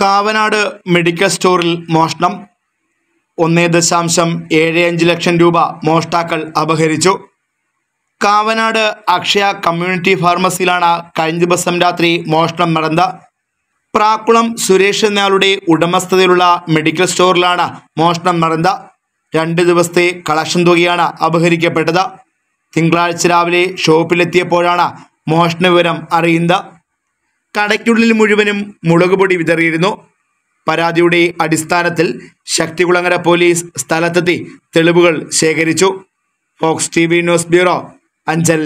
Kavanad medical സ്റ്റോറിൽ മോഷണം ഒന്നേ ദശാംശം ഏഴ് അഞ്ച് ലക്ഷം രൂപ മോഷ്ടാക്കൾ അപഹരിച്ചു കാവനാട് അക്ഷയ കമ്മ്യൂണിറ്റി ഫാർമസിയിലാണ് കഴിഞ്ഞ ദിവസം രാത്രി മോഷണം നടന്നത് പ്രാക്കുളം സുരേഷ് എന്നയാളുടെ ഉടമസ്ഥതയിലുള്ള മെഡിക്കൽ സ്റ്റോറിലാണ് മോഷണം നടന്നത് രണ്ട് ദിവസത്തെ കളക്ഷൻ തുകയാണ് അപഹരിക്കപ്പെട്ടത് തിങ്കളാഴ്ച രാവിലെ ഷോപ്പിലെത്തിയപ്പോഴാണ് മോഷണ വിവരം അറിയുന്നത് കടയ്ക്കുള്ളിൽ മുഴുവനും മുളകുപൊടി വിതറിയിരുന്നു പരാതിയുടെ അടിസ്ഥാനത്തിൽ ശക്തികുളങ്ങര പോലീസ് സ്ഥലത്തെത്തി തെളിവുകൾ ശേഖരിച്ചു Fox T news bureau Anchal